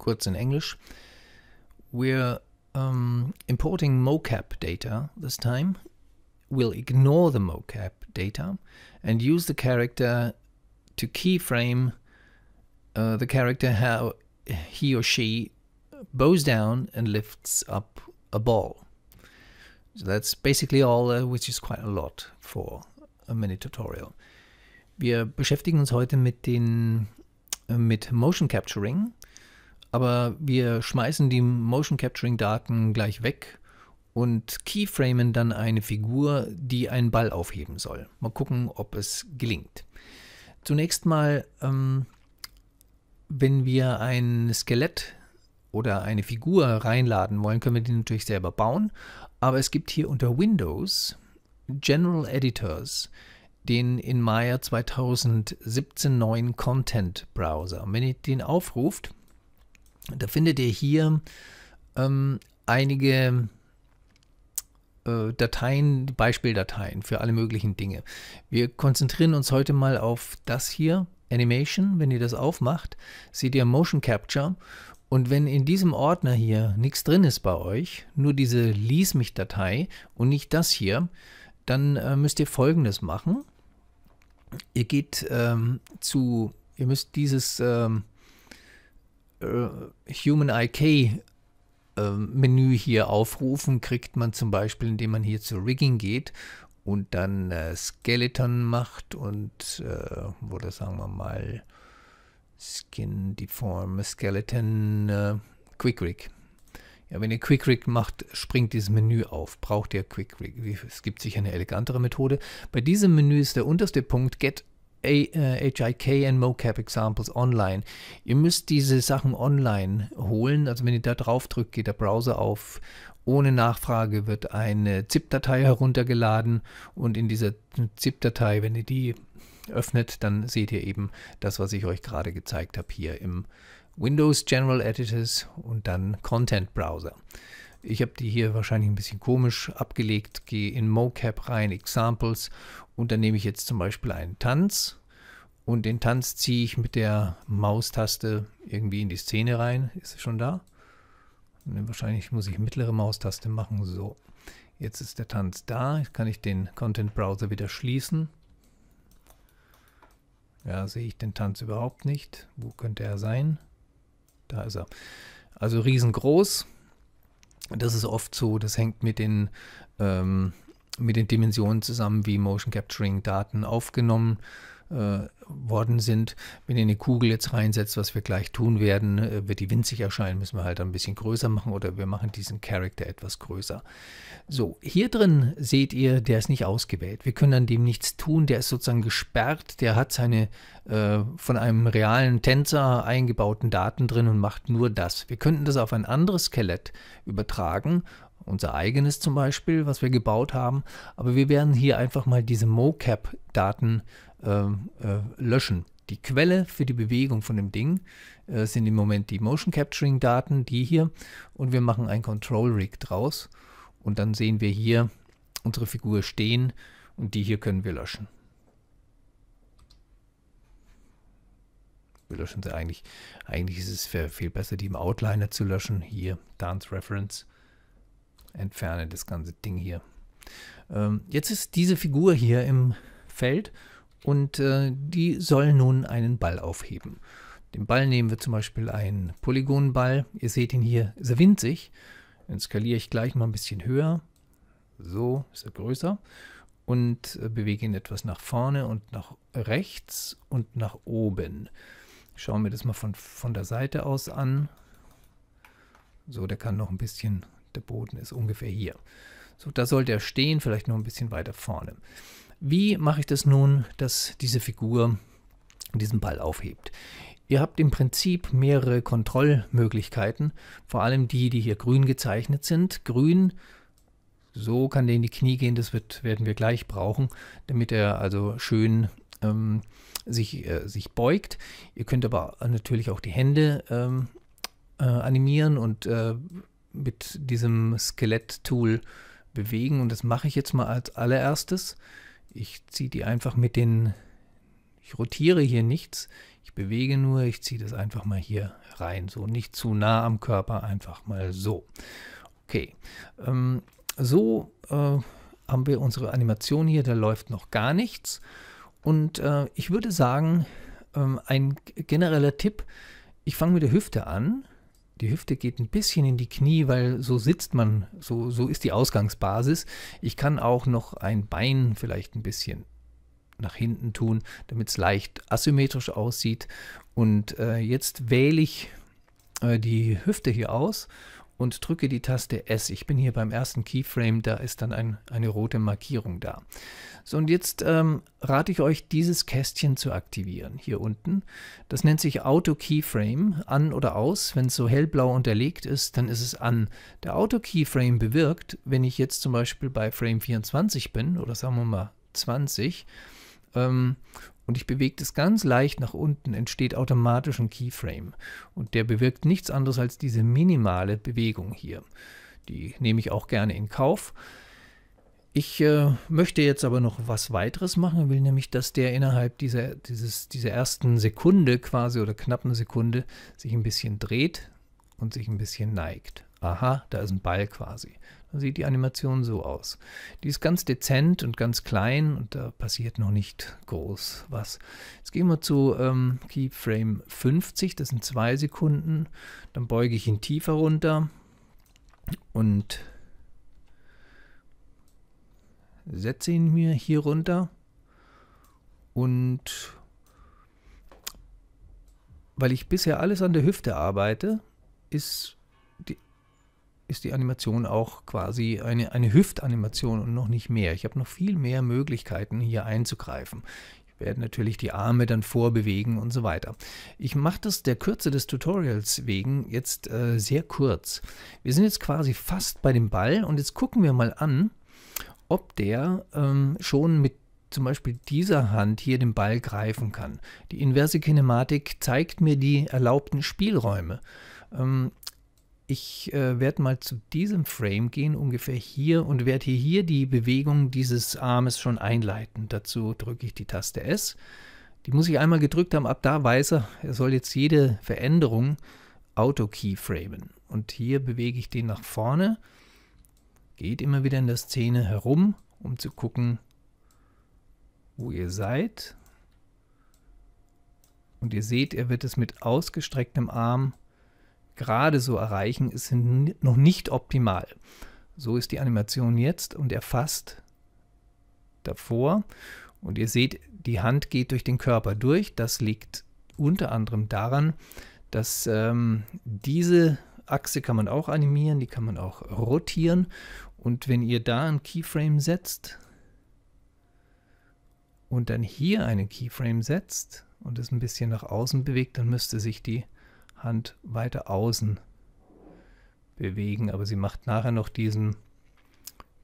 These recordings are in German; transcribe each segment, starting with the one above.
kurz in English. We're um, importing mocap data this time. We'll ignore the mocap data and use the character to keyframe uh, the character how he or she bows down and lifts up a ball. So that's basically all, uh, which is quite a lot for a mini tutorial. Wir beschäftigen uns heute mit den äh, mit Motion Capturing aber wir schmeißen die Motion Capturing Daten gleich weg und keyframen dann eine Figur, die einen Ball aufheben soll. Mal gucken, ob es gelingt. Zunächst mal, ähm, wenn wir ein Skelett oder eine Figur reinladen wollen, können wir die natürlich selber bauen. Aber es gibt hier unter Windows General Editors, den in Maya 2017 neuen Content Browser. Und wenn ihr den aufruft, da findet ihr hier ähm, einige äh, Dateien, Beispieldateien für alle möglichen Dinge. Wir konzentrieren uns heute mal auf das hier, Animation. Wenn ihr das aufmacht, seht ihr Motion Capture. Und wenn in diesem Ordner hier nichts drin ist bei euch, nur diese Lies mich-Datei und nicht das hier, dann äh, müsst ihr folgendes machen. Ihr geht ähm, zu, ihr müsst dieses ähm, äh, Human IK äh, Menü hier aufrufen, kriegt man zum Beispiel, indem man hier zu Rigging geht und dann äh, Skeleton macht und äh, oder sagen wir mal Skin Deform Skeleton äh, Quick Rig. Ja, wenn ihr Quick Rig macht, springt dieses Menü auf. Braucht ihr Quick Rig? Es gibt sicher eine elegantere Methode. Bei diesem Menü ist der unterste Punkt Get HIK äh, und mocap Examples online. Ihr müsst diese Sachen online holen. Also wenn ihr da drauf drückt, geht der Browser auf. Ohne Nachfrage wird eine ZIP-Datei heruntergeladen und in dieser ZIP-Datei, wenn ihr die öffnet, dann seht ihr eben das, was ich euch gerade gezeigt habe hier im Windows General Editors und dann Content Browser. Ich habe die hier wahrscheinlich ein bisschen komisch abgelegt, gehe in mocap rein, Examples und dann nehme ich jetzt zum Beispiel einen Tanz und den Tanz ziehe ich mit der Maustaste irgendwie in die Szene rein. Ist es schon da? Ne, wahrscheinlich muss ich mittlere Maustaste machen. So, jetzt ist der Tanz da. Jetzt kann ich den Content Browser wieder schließen. Ja, sehe ich den Tanz überhaupt nicht. Wo könnte er sein? Da ist er. Also riesengroß. Das ist oft so, das hängt mit den ähm, mit den Dimensionen zusammen, wie Motion Capturing Daten aufgenommen äh, worden sind. Wenn ihr eine Kugel jetzt reinsetzt, was wir gleich tun werden, äh, wird die winzig erscheinen, müssen wir halt ein bisschen größer machen oder wir machen diesen Charakter etwas größer. So, hier drin seht ihr, der ist nicht ausgewählt. Wir können an dem nichts tun, der ist sozusagen gesperrt, der hat seine äh, von einem realen Tänzer eingebauten Daten drin und macht nur das. Wir könnten das auf ein anderes Skelett übertragen unser eigenes zum Beispiel, was wir gebaut haben. Aber wir werden hier einfach mal diese MoCap-Daten äh, äh, löschen. Die Quelle für die Bewegung von dem Ding äh, sind im Moment die Motion Capturing Daten, die hier. Und wir machen ein Control Rig draus. Und dann sehen wir hier unsere Figur stehen und die hier können wir löschen. Wir löschen sie eigentlich. Eigentlich ist es viel besser, die im Outliner zu löschen. Hier, Dance Reference entferne das ganze Ding hier. Ähm, jetzt ist diese Figur hier im Feld und äh, die soll nun einen Ball aufheben. Den Ball nehmen wir zum Beispiel einen Polygonball. Ihr seht ihn hier, ist er winzig. Den skaliere ich gleich mal ein bisschen höher. So ist er größer. Und äh, bewege ihn etwas nach vorne und nach rechts und nach oben. Schauen wir das mal von, von der Seite aus an. So, der kann noch ein bisschen der Boden ist ungefähr hier. So, da sollte er stehen, vielleicht nur ein bisschen weiter vorne. Wie mache ich das nun, dass diese Figur diesen Ball aufhebt? Ihr habt im Prinzip mehrere Kontrollmöglichkeiten, vor allem die, die hier grün gezeichnet sind. Grün, so kann der in die Knie gehen, das wird, werden wir gleich brauchen, damit er also schön ähm, sich, äh, sich beugt. Ihr könnt aber natürlich auch die Hände ähm, äh, animieren und äh, mit diesem Skelett-Tool bewegen. Und das mache ich jetzt mal als allererstes. Ich ziehe die einfach mit den, ich rotiere hier nichts, ich bewege nur, ich ziehe das einfach mal hier rein. So, nicht zu nah am Körper, einfach mal so. Okay, ähm, so äh, haben wir unsere Animation hier, da läuft noch gar nichts. Und äh, ich würde sagen, ähm, ein genereller Tipp, ich fange mit der Hüfte an die Hüfte geht ein bisschen in die Knie, weil so sitzt man, so, so ist die Ausgangsbasis. Ich kann auch noch ein Bein vielleicht ein bisschen nach hinten tun, damit es leicht asymmetrisch aussieht. Und äh, jetzt wähle ich äh, die Hüfte hier aus und drücke die Taste S. Ich bin hier beim ersten Keyframe, da ist dann ein, eine rote Markierung da. So, und jetzt ähm, rate ich euch, dieses Kästchen zu aktivieren, hier unten. Das nennt sich Auto Keyframe, an oder aus. Wenn es so hellblau unterlegt ist, dann ist es an. Der Auto Keyframe bewirkt, wenn ich jetzt zum Beispiel bei Frame 24 bin, oder sagen wir mal 20, ähm, und ich bewege das ganz leicht nach unten, entsteht automatisch ein Keyframe. Und der bewirkt nichts anderes als diese minimale Bewegung hier. Die nehme ich auch gerne in Kauf. Ich äh, möchte jetzt aber noch was weiteres machen, will nämlich, dass der innerhalb dieser, dieses, dieser ersten Sekunde quasi oder knappen Sekunde sich ein bisschen dreht und sich ein bisschen neigt. Aha, da ist ein Ball quasi sieht die Animation so aus. Die ist ganz dezent und ganz klein und da passiert noch nicht groß was. Jetzt gehen wir zu ähm, Keyframe 50, das sind zwei Sekunden. Dann beuge ich ihn tiefer runter und setze ihn mir hier runter und weil ich bisher alles an der Hüfte arbeite, ist die ist die Animation auch quasi eine, eine Hüftanimation und noch nicht mehr. Ich habe noch viel mehr Möglichkeiten, hier einzugreifen Ich werde natürlich die Arme dann vorbewegen und so weiter. Ich mache das der Kürze des Tutorials wegen jetzt äh, sehr kurz. Wir sind jetzt quasi fast bei dem Ball und jetzt gucken wir mal an, ob der ähm, schon mit zum Beispiel dieser Hand hier den Ball greifen kann. Die inverse Kinematik zeigt mir die erlaubten Spielräume. Ähm, ich äh, werde mal zu diesem Frame gehen, ungefähr hier, und werde hier, hier die Bewegung dieses Armes schon einleiten. Dazu drücke ich die Taste S. Die muss ich einmal gedrückt haben, ab da weiß er, er soll jetzt jede Veränderung auto-keyframen. Und hier bewege ich den nach vorne, geht immer wieder in der Szene herum, um zu gucken, wo ihr seid. Und ihr seht, er wird es mit ausgestrecktem Arm gerade so erreichen, ist noch nicht optimal. So ist die Animation jetzt und er fasst davor. Und ihr seht, die Hand geht durch den Körper durch. Das liegt unter anderem daran, dass ähm, diese Achse kann man auch animieren, die kann man auch rotieren. Und wenn ihr da ein Keyframe setzt und dann hier einen Keyframe setzt und es ein bisschen nach außen bewegt, dann müsste sich die Hand weiter außen bewegen, aber sie macht nachher noch diesen,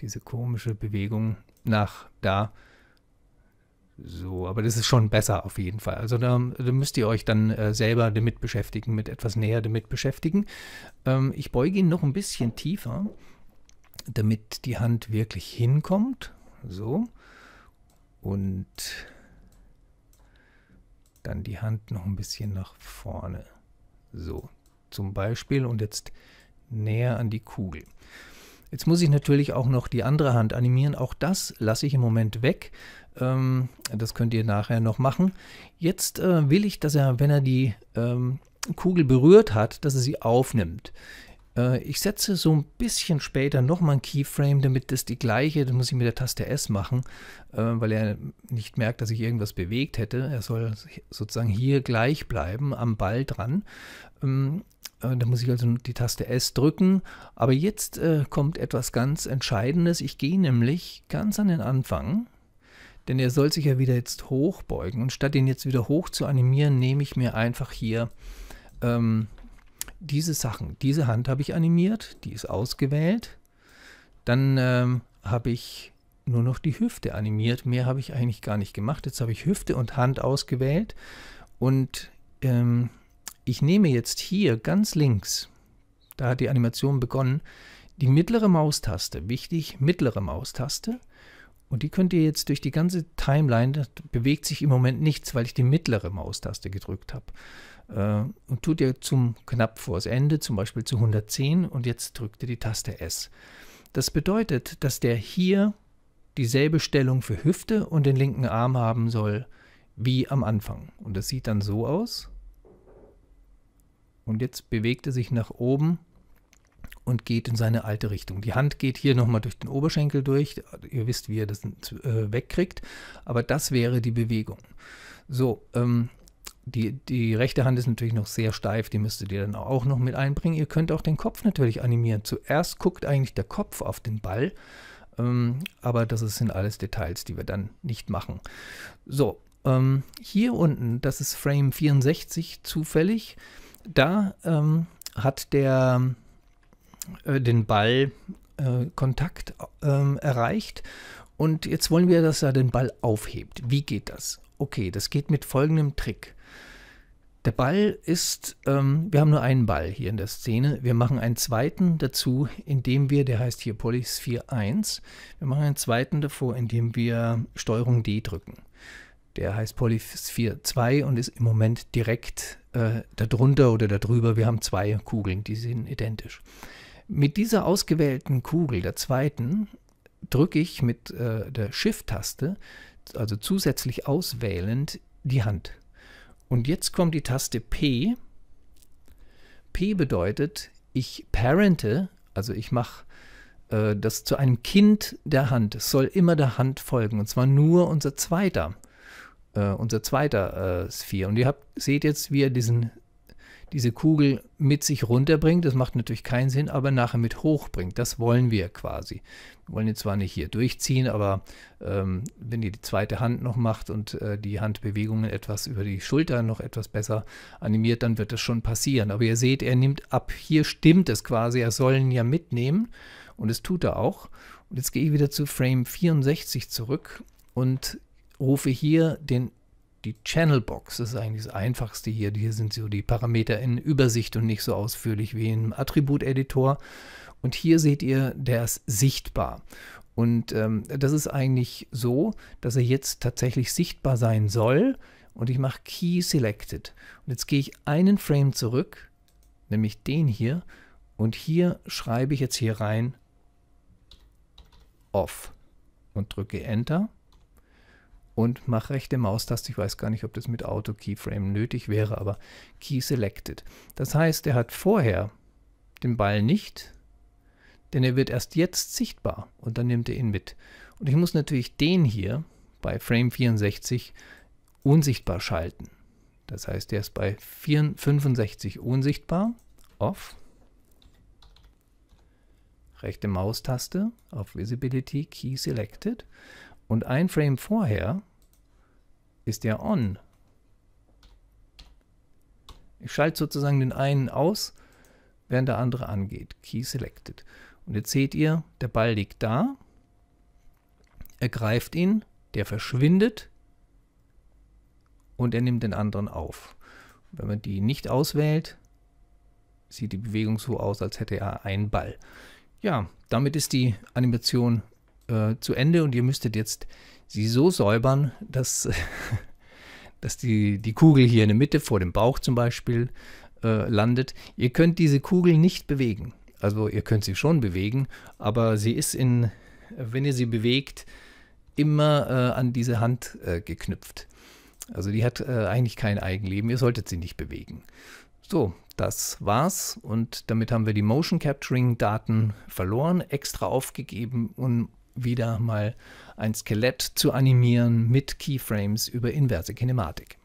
diese komische Bewegung nach da. So, aber das ist schon besser auf jeden Fall. Also da, da müsst ihr euch dann äh, selber damit beschäftigen, mit etwas näher damit beschäftigen. Ähm, ich beuge ihn noch ein bisschen tiefer, damit die Hand wirklich hinkommt. So. Und dann die Hand noch ein bisschen nach vorne. So, zum Beispiel und jetzt näher an die Kugel. Jetzt muss ich natürlich auch noch die andere Hand animieren. Auch das lasse ich im Moment weg. Ähm, das könnt ihr nachher noch machen. Jetzt äh, will ich, dass er, wenn er die ähm, Kugel berührt hat, dass er sie aufnimmt. Äh, ich setze so ein bisschen später nochmal ein Keyframe, damit das die gleiche, das muss ich mit der Taste S machen, äh, weil er nicht merkt, dass ich irgendwas bewegt hätte. Er soll sozusagen hier gleich bleiben, am Ball dran. Ähm, äh, da muss ich also die Taste S drücken. Aber jetzt kommt etwas ganz Entscheidendes. Ich gehe nämlich ganz an den Anfang, denn er soll sich ja wieder jetzt hochbeugen. Und statt ihn jetzt wieder hoch zu animieren, nehme ich mir einfach hier ähm, diese Sachen. Diese Hand habe ich animiert, die ist ausgewählt. Dann ähm, habe ich nur noch die Hüfte animiert. Mehr habe ich eigentlich gar nicht gemacht. Jetzt habe ich Hüfte und Hand ausgewählt. Und ähm, ich nehme jetzt hier ganz links, da hat die Animation begonnen, die mittlere Maustaste. Wichtig, mittlere Maustaste. Und die könnt ihr jetzt durch die ganze Timeline, da bewegt sich im Moment nichts, weil ich die mittlere Maustaste gedrückt habe äh, und tut ihr zum knapp vors Ende, zum Beispiel zu 110 und jetzt drückt ihr die Taste S. Das bedeutet, dass der hier dieselbe Stellung für Hüfte und den linken Arm haben soll wie am Anfang. Und das sieht dann so aus. Und jetzt bewegt er sich nach oben und geht in seine alte Richtung. Die Hand geht hier nochmal durch den Oberschenkel durch. Ihr wisst, wie er das äh, wegkriegt. Aber das wäre die Bewegung. So, ähm, die, die rechte Hand ist natürlich noch sehr steif, die müsstet ihr dann auch noch mit einbringen. Ihr könnt auch den Kopf natürlich animieren. Zuerst guckt eigentlich der Kopf auf den Ball, ähm, aber das sind alles Details, die wir dann nicht machen. So, ähm, hier unten, das ist Frame 64 zufällig, da ähm, hat der äh, den Ball äh, Kontakt äh, erreicht und jetzt wollen wir, dass er den Ball aufhebt. Wie geht das? Okay, das geht mit folgendem Trick. Der Ball ist, ähm, wir haben nur einen Ball hier in der Szene. Wir machen einen zweiten dazu, indem wir, der heißt hier Polysphere 1, wir machen einen zweiten davor, indem wir Steuerung D drücken. Der heißt Polysphere 2 und ist im Moment direkt äh, darunter oder darüber. Wir haben zwei Kugeln, die sind identisch. Mit dieser ausgewählten Kugel, der zweiten, drücke ich mit äh, der Shift-Taste, also zusätzlich auswählend, die Hand. Und jetzt kommt die Taste P. P bedeutet, ich parente, also ich mache äh, das zu einem Kind der Hand. Es soll immer der Hand folgen, und zwar nur unser zweiter, äh, unser zweiter äh, Sphere. Und ihr habt, seht jetzt, wie er diesen diese Kugel mit sich runterbringt, das macht natürlich keinen Sinn, aber nachher mit hochbringt. Das wollen wir quasi. Wir wollen jetzt zwar nicht hier durchziehen, aber ähm, wenn ihr die zweite Hand noch macht und äh, die Handbewegungen etwas über die Schulter noch etwas besser animiert, dann wird das schon passieren. Aber ihr seht, er nimmt ab. Hier stimmt es quasi. Er soll ihn ja mitnehmen und es tut er auch. Und jetzt gehe ich wieder zu Frame 64 zurück und rufe hier den die Channelbox ist eigentlich das einfachste hier. Hier sind so die Parameter in Übersicht und nicht so ausführlich wie im Attributeditor. Und hier seht ihr, der ist sichtbar. Und ähm, das ist eigentlich so, dass er jetzt tatsächlich sichtbar sein soll. Und ich mache Key Selected. Und jetzt gehe ich einen Frame zurück, nämlich den hier. Und hier schreibe ich jetzt hier rein Off und drücke Enter und mache rechte Maustaste, ich weiß gar nicht, ob das mit Auto Keyframe nötig wäre, aber Key Selected. Das heißt, er hat vorher den Ball nicht, denn er wird erst jetzt sichtbar und dann nimmt er ihn mit. Und ich muss natürlich den hier bei Frame 64 unsichtbar schalten. Das heißt, er ist bei 65 unsichtbar, off, rechte Maustaste auf Visibility, Key Selected und ein Frame vorher ist der on. Ich schalte sozusagen den einen aus, während der andere angeht. Key selected. Und jetzt seht ihr, der Ball liegt da. Er greift ihn, der verschwindet und er nimmt den anderen auf. Wenn man die nicht auswählt, sieht die Bewegung so aus, als hätte er einen Ball. Ja, damit ist die Animation äh, zu Ende und ihr müsstet jetzt sie so säubern, dass, dass die, die Kugel hier in der Mitte vor dem Bauch zum Beispiel äh, landet. Ihr könnt diese Kugel nicht bewegen. Also ihr könnt sie schon bewegen, aber sie ist in, wenn ihr sie bewegt, immer äh, an diese Hand äh, geknüpft. Also die hat äh, eigentlich kein Eigenleben, ihr solltet sie nicht bewegen. So, das war's und damit haben wir die Motion Capturing Daten verloren, extra aufgegeben, um wieder mal ein Skelett zu animieren mit Keyframes über inverse Kinematik.